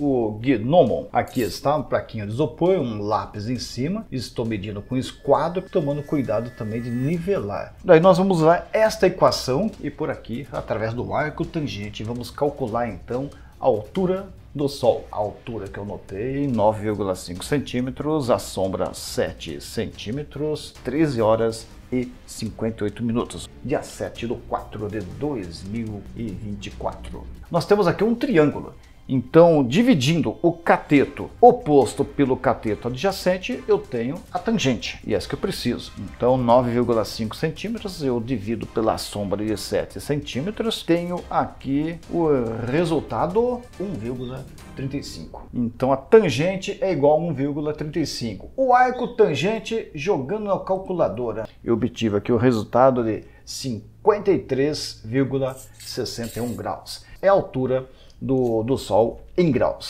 o Gnomon. Aqui está um plaquinho de isopor, um lápis em cima. Estou medindo com esquadro, tomando cuidado também de nivelar. Daí nós vamos usar esta equação e por aqui, através do arco tangente, vamos calcular então a altura do Sol. A altura que eu notei 9,5 centímetros, a sombra 7 centímetros, 13 horas e 58 minutos, dia 7 de 4 de 2024. Nós temos aqui um triângulo então, dividindo o cateto oposto pelo cateto adjacente, eu tenho a tangente, e é isso que eu preciso. Então, 9,5 centímetros, eu divido pela sombra de 7 centímetros, tenho aqui o resultado 1,35. Então, a tangente é igual a 1,35. O arco tangente, jogando na calculadora, eu obtive aqui o resultado de 53,61 graus. É a altura do, do Sol em graus.